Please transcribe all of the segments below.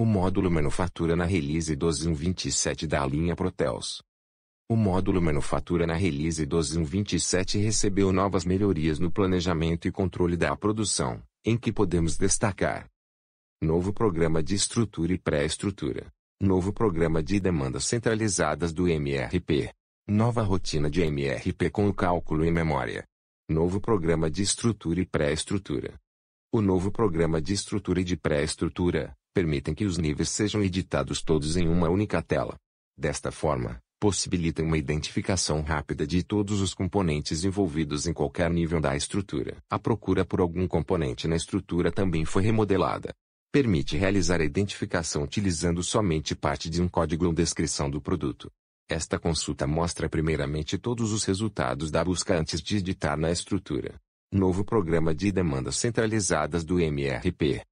O módulo manufatura na release 12127 da linha Proteus. O módulo manufatura na release 12127 recebeu novas melhorias no planejamento e controle da produção, em que podemos destacar: novo programa de estrutura e pré-estrutura, novo programa de demandas centralizadas do MRP, nova rotina de MRP com o cálculo em memória, novo programa de estrutura e pré-estrutura. O novo programa de estrutura e de pré-estrutura, permitem que os níveis sejam editados todos em uma única tela. Desta forma, possibilitam uma identificação rápida de todos os componentes envolvidos em qualquer nível da estrutura. A procura por algum componente na estrutura também foi remodelada. Permite realizar a identificação utilizando somente parte de um código ou descrição do produto. Esta consulta mostra primeiramente todos os resultados da busca antes de editar na estrutura. Novo programa de demandas centralizadas do MRP.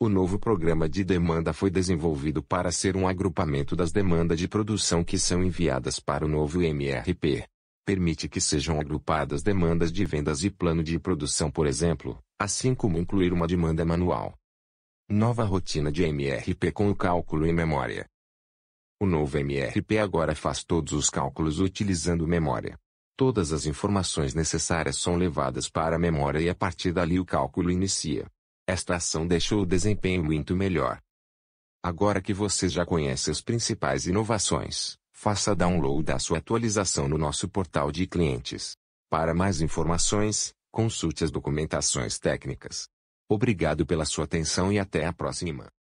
O novo programa de demanda foi desenvolvido para ser um agrupamento das demandas de produção que são enviadas para o novo MRP. Permite que sejam agrupadas demandas de vendas e plano de produção, por exemplo, assim como incluir uma demanda manual. Nova rotina de MRP com o cálculo em memória. O novo MRP agora faz todos os cálculos utilizando memória. Todas as informações necessárias são levadas para a memória e a partir dali o cálculo inicia. Esta ação deixou o desempenho muito melhor. Agora que você já conhece as principais inovações, faça download da sua atualização no nosso portal de clientes. Para mais informações, consulte as documentações técnicas. Obrigado pela sua atenção e até a próxima.